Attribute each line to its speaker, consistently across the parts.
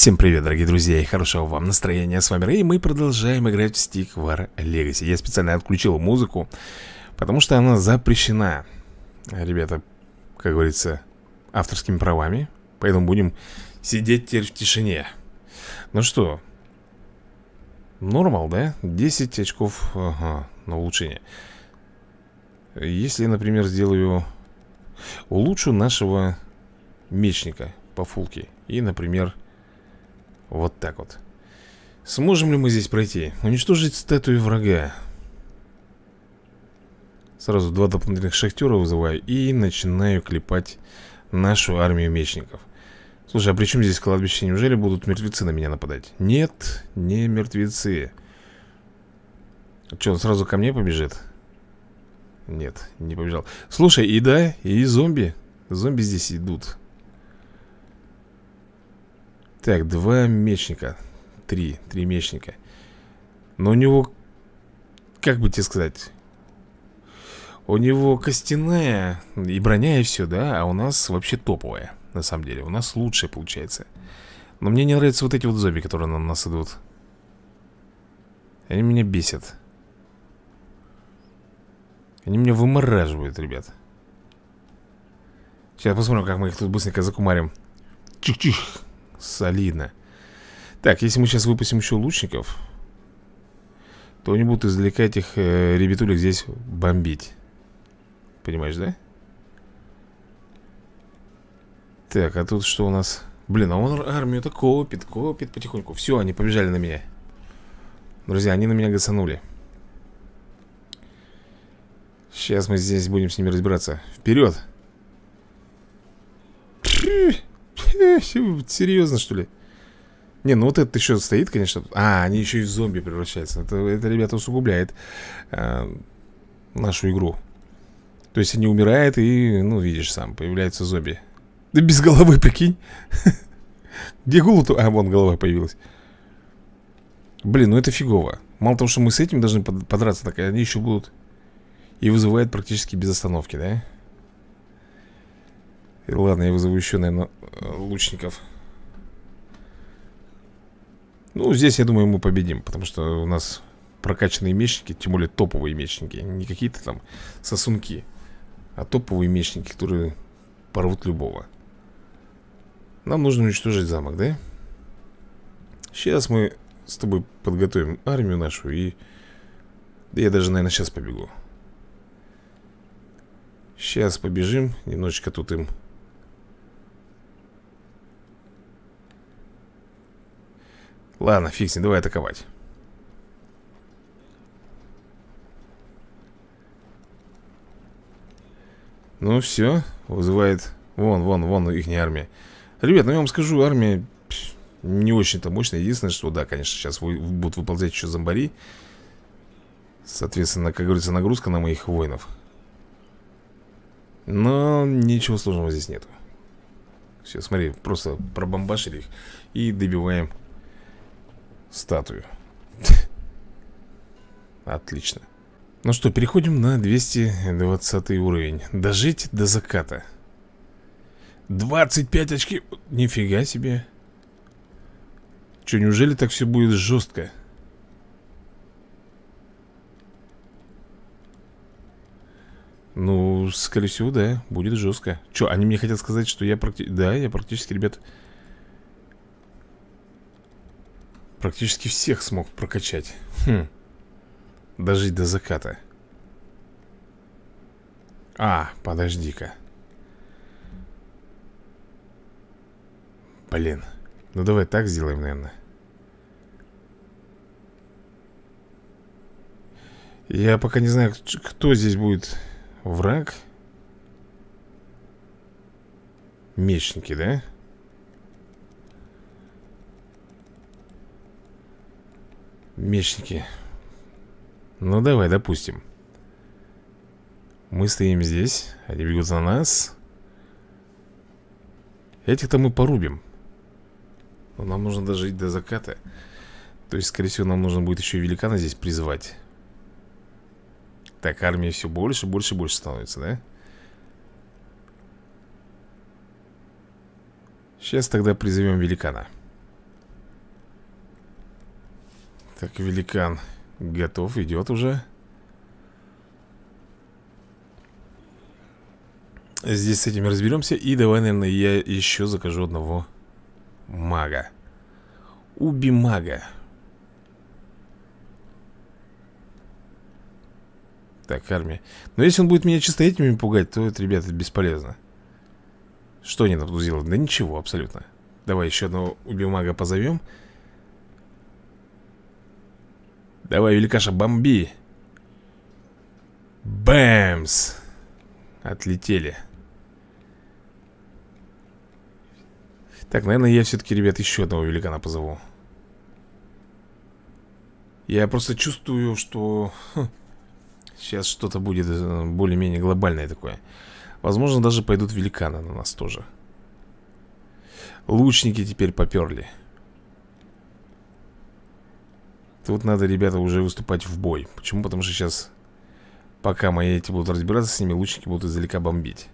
Speaker 1: Всем привет, дорогие друзья, и хорошего вам настроения. С вами Рэй, и мы продолжаем играть в Stick War Legacy. Я специально отключил музыку, потому что она запрещена, ребята, как говорится, авторскими правами. Поэтому будем сидеть теперь в тишине. Ну что, нормал, да? 10 очков ага, на улучшение. Если, например, сделаю... Улучшу нашего мечника по фулке. И, например, вот так вот. Сможем ли мы здесь пройти? Уничтожить статую врага. Сразу два дополнительных шахтера вызываю и начинаю клепать нашу армию мечников. Слушай, а при чем здесь кладбище? Неужели будут мертвецы на меня нападать? Нет, не мертвецы. Че, он сразу ко мне побежит? Нет, не побежал. Слушай, и да, и зомби. Зомби здесь идут. Так, два мечника Три, три мечника Но у него, как бы тебе сказать У него костяная и броня и все, да А у нас вообще топовая, на самом деле У нас лучшая получается Но мне не нравятся вот эти вот зомби, которые на нас идут Они меня бесят Они меня вымораживают, ребят Сейчас посмотрим, как мы их тут быстренько закумарим Чих-чих Солидно Так, если мы сейчас выпустим еще лучников То они будут извлекать этих э, ребятулек здесь бомбить Понимаешь, да? Так, а тут что у нас? Блин, а он армию-то копит, копит потихоньку Все, они побежали на меня Друзья, они на меня гасанули Сейчас мы здесь будем с ними разбираться Вперед! Серьезно, что ли? Не, ну вот это еще стоит, конечно А, они еще и в зомби превращаются Это, это ребята, усугубляет э, Нашу игру То есть они умирают и, ну, видишь сам Появляются зомби Да без головы, прикинь Где голову-то? А, вон голова появилась Блин, ну это фигово Мало того, что мы с этим должны подраться так Они еще будут И вызывают практически без остановки, да? ладно, я вызову еще, наверное, лучников. Ну, здесь, я думаю, мы победим, потому что у нас прокачанные мечники, тем более топовые мечники. Не какие-то там сосунки, а топовые мечники, которые порвут любого. Нам нужно уничтожить замок, да? Сейчас мы с тобой подготовим армию нашу и... Да я даже, наверное, сейчас побегу. Сейчас побежим, немножечко тут им Ладно, фиг давай атаковать. Ну все, вызывает... Вон, вон, вон их армия. Ребят, ну я вам скажу, армия не очень-то мощная. Единственное, что да, конечно, сейчас вы, будут выползать еще зомбари. Соответственно, как говорится, нагрузка на моих воинов. Но ничего сложного здесь нету. Все, смотри, просто пробомбашили их и добиваем статую Отлично Ну что, переходим на 220 уровень Дожить до заката 25 очки Нифига себе Че, неужели так все будет жестко? Ну, скорее всего, да, будет жестко Че, они мне хотят сказать, что я практически... Да, я практически, ребят, Практически всех смог прокачать. Хм. Дожить до заката. А, подожди-ка. Блин. Ну давай так сделаем, наверное. Я пока не знаю, кто здесь будет враг. Мечники, да? Да. Мечники. Ну давай, допустим. Мы стоим здесь, они бегут за нас. Этих-то мы порубим. Но нам нужно дожить до заката. То есть, скорее всего, нам нужно будет еще и великана здесь призвать. Так, армия все больше, больше и больше становится, да? Сейчас тогда призовем великана. Так, великан готов, идет уже. Здесь с этим разберемся. И давай, наверное, я еще закажу одного мага. Уби мага. Так, армия. Но если он будет меня чисто этими пугать, то это, ребята, бесполезно. Что не надузило? Да ничего, абсолютно. Давай еще одного убимага позовем. Позовем. Давай, великаша, бомби. Бэмс. Отлетели. Так, наверное, я все-таки, ребят, еще одного великана позову. Я просто чувствую, что сейчас хм, что-то будет э, более-менее глобальное такое. Возможно, даже пойдут великаны на нас тоже. Лучники теперь поперли. Тут надо, ребята, уже выступать в бой Почему? Потому что сейчас, пока мои эти будут разбираться с ними, лучники будут издалека бомбить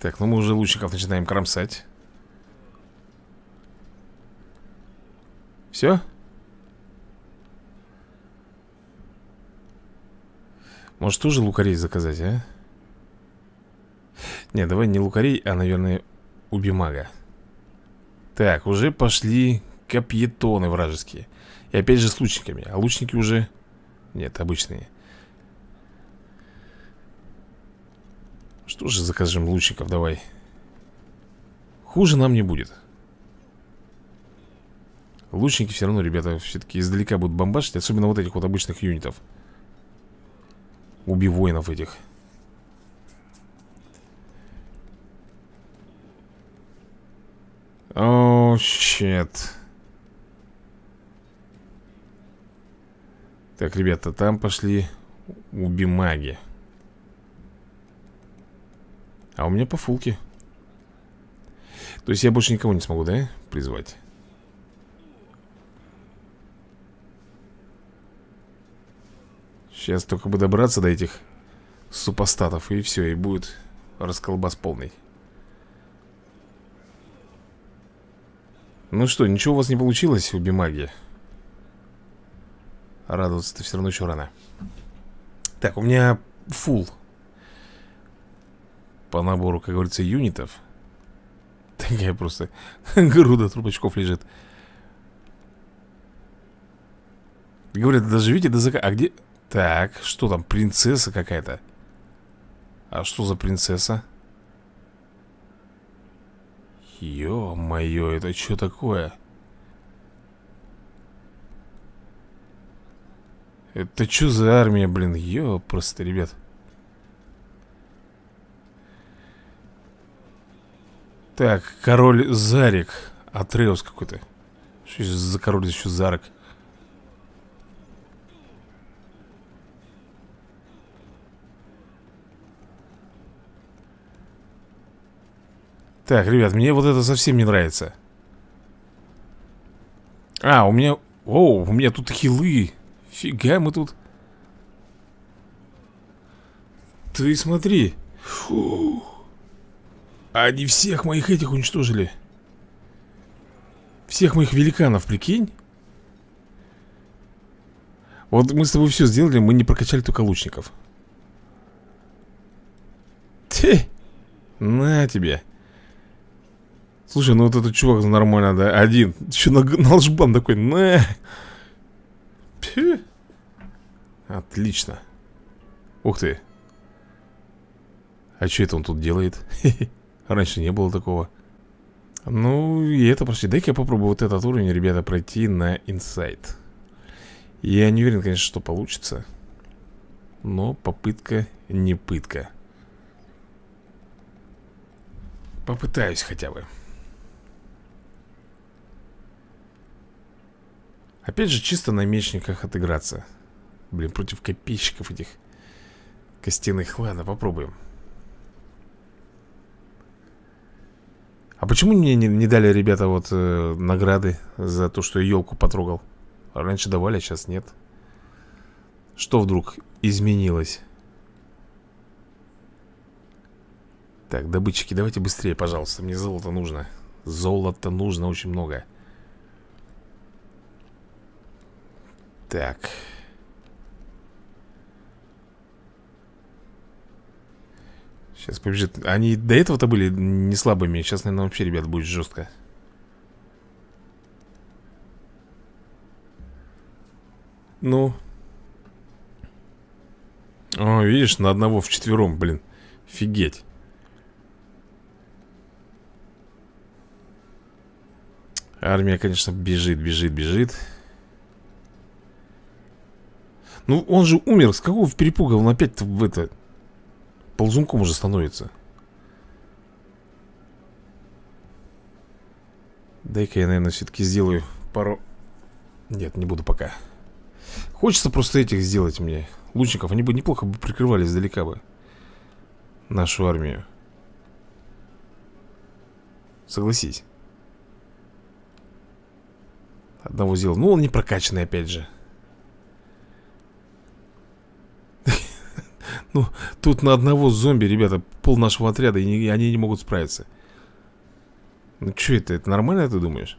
Speaker 1: Так, ну мы уже лучников начинаем кромсать Все? Может тоже лукарей заказать, а? Не, давай не лукарей, а, наверное, убимага так, уже пошли капьетоны вражеские. И опять же с лучниками. А лучники уже... Нет, обычные. Что же закажем лучников, давай. Хуже нам не будет. Лучники все равно, ребята, все-таки издалека будут бомбашить Особенно вот этих вот обычных юнитов убивоинов воинов этих О, oh, щет. Так, ребята, там пошли убимаги. А у меня по фулке. То есть я больше никого не смогу, да, призвать? Сейчас только бы добраться до этих супостатов, и все, и будет расколбас полный. Ну что, ничего у вас не получилось, у Бимаги? Радоваться-то все равно еще рано. Так, у меня фул. По набору, как говорится, юнитов. Такая просто груда трубочков лежит. Говорят, доживите до зака... А где... Так, что там, принцесса какая-то? А что за принцесса? Ё-моё, это что такое? Это что за армия, блин? Ё, просто, ребят. Так, король Зарик. Атреус какой-то. Что за король еще Зарик? Так, ребят, мне вот это совсем не нравится А, у меня... О, у меня тут хилы Фига мы тут Ты смотри Фу. Они всех моих этих уничтожили Всех моих великанов, прикинь Вот мы с тобой все сделали, мы не прокачали только лучников Те, на тебе Слушай, ну вот этот чувак нормально, да? Один. Еще на, на лжбан такой. На. Пью. Отлично. Ух ты. А что это он тут делает? Раньше не было такого. Ну, и это прошли. Дай-ка я попробую вот этот уровень, ребята, пройти на инсайт. Я не уверен, конечно, что получится. Но попытка не пытка. Попытаюсь хотя бы. Опять же, чисто на мечниках отыграться Блин, против копейщиков этих Костяных Ладно, попробуем А почему мне не, не дали, ребята, вот э, награды за то, что я елку потрогал? Раньше давали, а сейчас нет. Что вдруг изменилось? Так, добытчики, давайте быстрее, пожалуйста. Мне золото нужно. золото нужно очень много. Так. Сейчас побежит. Они до этого-то были не слабыми. Сейчас, наверное, вообще, ребят, будет жестко. Ну. О, видишь, на одного в четвером, блин. Фигеть. Армия, конечно, бежит, бежит, бежит. Ну, он же умер. С какого перепуга он опять в это... Ползунком уже становится. Дай-ка я, наверное, все-таки сделаю пару... Нет, не буду пока. Хочется просто этих сделать мне. Лучников, они бы неплохо бы прикрывали издалека бы. Нашу армию. Согласись. Одного сделал. Ну, он не прокачанный, опять же. Ну, тут на одного зомби, ребята, пол нашего отряда, и, не, и они не могут справиться. Ну, что это? Это нормально, ты думаешь?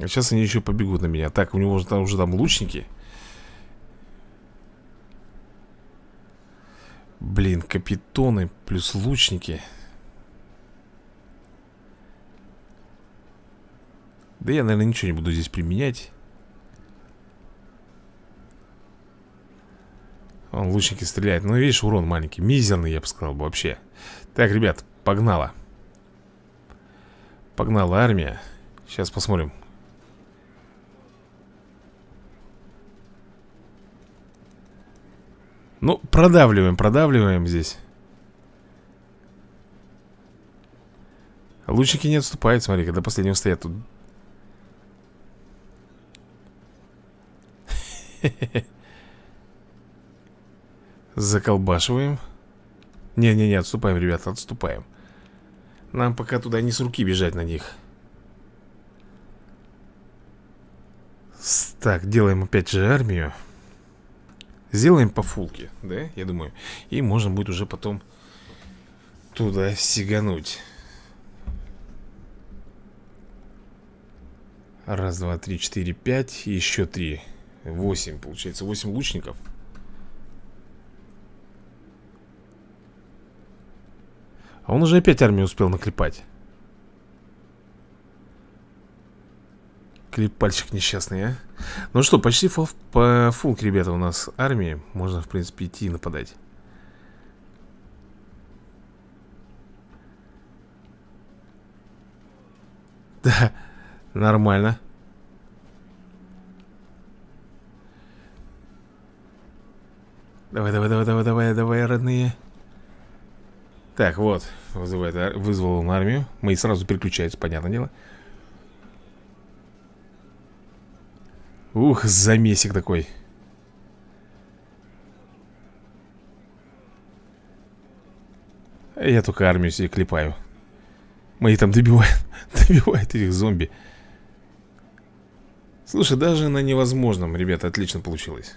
Speaker 1: А сейчас они еще побегут на меня. Так, у него же там уже там лучники. Блин, капитоны плюс лучники. Да я, наверное, ничего не буду здесь применять. Он лучники стреляет. Ну, видишь, урон маленький. Мизерный, я бы сказал, бы вообще. Так, ребят, погнала. Погнала армия. Сейчас посмотрим. Ну, продавливаем, продавливаем здесь. Лучники не отступают, смотри, когда последнего стоят тут. Заколбашиваем Не-не-не, отступаем, ребята, отступаем Нам пока туда не с руки бежать на них Так, делаем опять же армию Сделаем по фулке, да, я думаю И можно будет уже потом туда сигануть Раз, два, три, четыре, пять Еще три Восемь, получается, восемь лучников А он уже опять армию успел наклепать. Клепальщик несчастный, а Ну что, почти фол, по фулк, ребята, у нас армии Можно, в принципе, идти и нападать Да, нормально Давай, давай, давай, давай, давай, давай, родные так, вот, вызывает, вызвал он армию Мои сразу переключаются, понятное дело Ух, замесик такой Я только армию себе клепаю Мои там добивают Добивают этих зомби Слушай, даже на невозможном, ребята, отлично получилось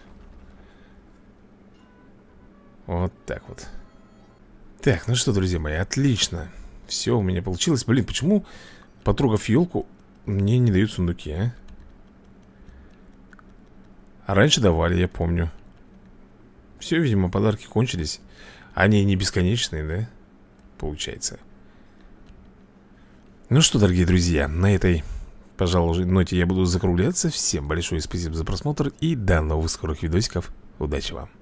Speaker 1: Вот так вот так, ну что, друзья мои, отлично Все у меня получилось Блин, почему, потрогав елку, мне не дают сундуки, а? а раньше давали, я помню Все, видимо, подарки кончились Они не бесконечные, да? Получается Ну что, дорогие друзья, на этой пожалуй, ноте я буду закругляться Всем большое спасибо за просмотр И до новых скорых видосиков Удачи вам